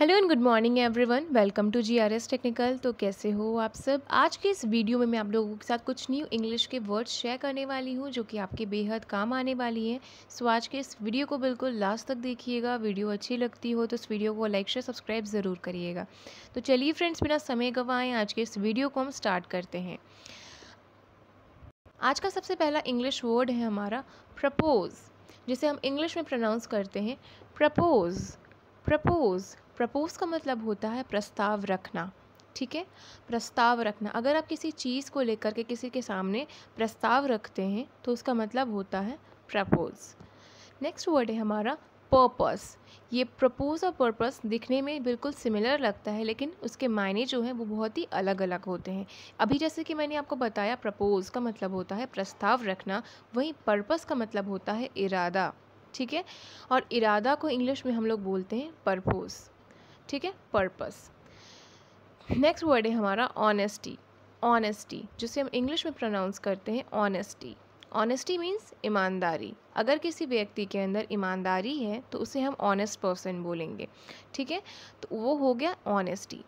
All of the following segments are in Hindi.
hello and good morning everyone welcome to GRS technical तो कैसे हो आप सब आज के इस वीडियो में मैं आप लोगों के साथ कुछ न्यू इंग्लिश के वर्ड्स शेयर करने वाली हूँ जो कि आपके बेहद काम आने वाली हैं सो आज के इस वीडियो को बिल्कुल लास्ट तक देखिएगा वीडियो अच्छी लगती हो तो इस वीडियो को लाइक शेयर सब्सक्राइब ज़रूर करिएगा तो चलिए फ्रेंड्स बिना समय गंवाएँ आज के इस वीडियो को हम स्टार्ट करते हैं आज का सबसे पहला इंग्लिश वर्ड है हमारा प्रपोज जिसे हम इंग्लिश में प्रोनाउंस करते हैं प्रपोज प्रपोज प्रपोज का मतलब होता है प्रस्ताव रखना ठीक है प्रस्ताव रखना अगर आप किसी चीज़ को लेकर के किसी के सामने प्रस्ताव रखते हैं तो उसका मतलब होता है प्रपोज नेक्स्ट वर्ड है हमारा पर्पस ये प्रपोज और पर्पस दिखने में बिल्कुल सिमिलर लगता है लेकिन उसके मायने जो हैं वो बहुत ही अलग अलग होते हैं अभी जैसे कि मैंने आपको बताया प्रपोज का मतलब होता है प्रस्ताव रखना वहीं पर्पस का मतलब होता है इरादा ठीक है और इरादा को इंग्लिश में हम लोग बोलते हैं पर्पोज़ ठीक है पर्पस नेक्स्ट वर्ड है हमारा ऑनेस्टी ऑनेस्टी जिसे हम इंग्लिश में प्रोनाउंस करते हैं ऑनेस्टी ऑनेस्टी मीन्स ईमानदारी अगर किसी व्यक्ति के अंदर ईमानदारी है तो उसे हम ऑनेस्ट पर्सन बोलेंगे ठीक है तो वो हो गया ऑनेस्टी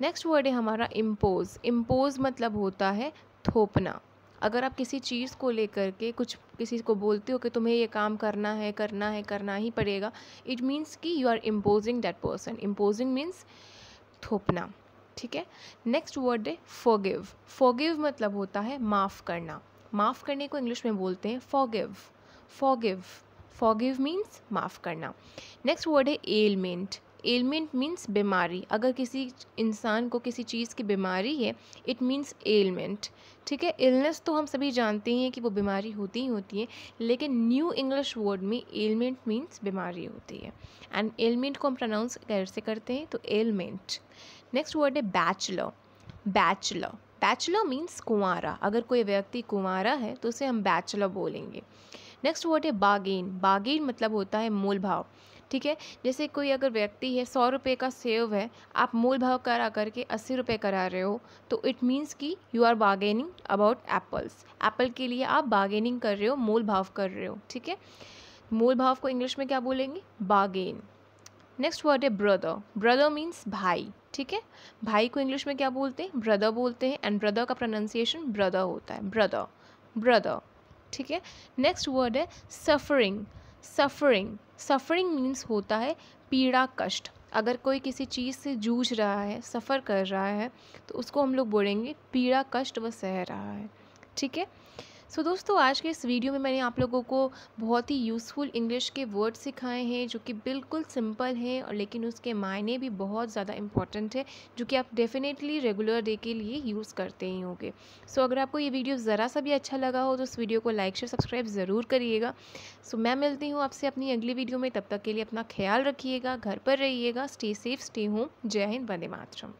नेक्स्ट वर्ड है हमारा इम्पोज इम्पोज मतलब होता है थोपना अगर आप किसी चीज़ को लेकर के कुछ किसी को बोलते हो कि तुम्हें ये काम करना है करना है करना ही पड़ेगा इट मीन्स कि you are imposing that person imposing means थोपना ठीक है नेक्स्ट वर्ड है फॉगिव फॉगिव मतलब होता है माफ़ करना माफ़ करने को इंग्लिश में बोलते हैं फॉगिव फॉगिव फॉगिव मीन्स माफ़ करना नेक्स्ट वर्ड है एलमेंट एलमेंट मीन्स बीमारी अगर किसी इंसान को किसी चीज़ की बीमारी है इट मीन्स एलमेंट ठीक है इलनेस तो हम सभी जानते हैं कि वो बीमारी होती ही होती है लेकिन न्यू इंग्लिश वर्ड में एलमेंट मीन्स बीमारी होती है एंड एलमेंट को हम प्रोनाउंस कैसे करते हैं तो एलमेंट नेक्स्ट वर्ड है बैचलर बैचलर बैचलर मीन्स कुंवारा अगर कोई व्यक्ति कुंवारा है तो उसे हम बैचलर बोलेंगे नेक्स्ट वर्ड है बागेन बागेन मतलब होता है मूल भाव ठीक है जैसे कोई अगर व्यक्ति है सौ रुपये का सेव है आप मूल भाव करा करके अस्सी रुपये करा रहे हो तो इट मीन्स कि you are bargaining about apples apple के लिए आप बार्गेनिंग कर रहे हो मूल भाव कर रहे हो ठीक है मूल भाव को इंग्लिश में क्या बोलेंगे बागेन नेक्स्ट वर्ड है ब्रदर ब्रदर मीन्स भाई ठीक है भाई को इंग्लिश में क्या बोलते हैं ब्रदर बोलते हैं एंड ब्रदर का प्रोनाउंसिएशन ब्रदर होता है ब्रदर ब्रदर ठीक है नेक्स्ट वर्ड है सफरिंग सफ़रिंग सफ़रिंग मीन्स होता है पीड़ा कष्ट अगर कोई किसी चीज़ से जूझ रहा है सफ़र कर रहा है तो उसको हम लोग बोलेंगे पीड़ा कष्ट वह सह रहा है ठीक है सो so, दोस्तों आज के इस वीडियो में मैंने आप लोगों को बहुत ही यूज़फुल इंग्लिश के वर्ड सिखाए हैं जो कि बिल्कुल सिंपल हैं और लेकिन उसके मायने भी बहुत ज़्यादा इंपॉर्टेंट है जो कि आप डेफिनेटली रेगुलर डे के लिए यूज़ करते ही होंगे सो so, अगर आपको ये वीडियो ज़रा सा भी अच्छा लगा हो तो उस वीडियो को लाइक शेयर सब्सक्राइब ज़रूर करिएगा सो so, मैं मिलती हूँ आपसे अपनी अगली वीडियो में तब तक के लिए अपना ख्याल रखिएगा घर पर रहिएगा स्टे सेफ स्टे होम जय हिंद वंदे मातरम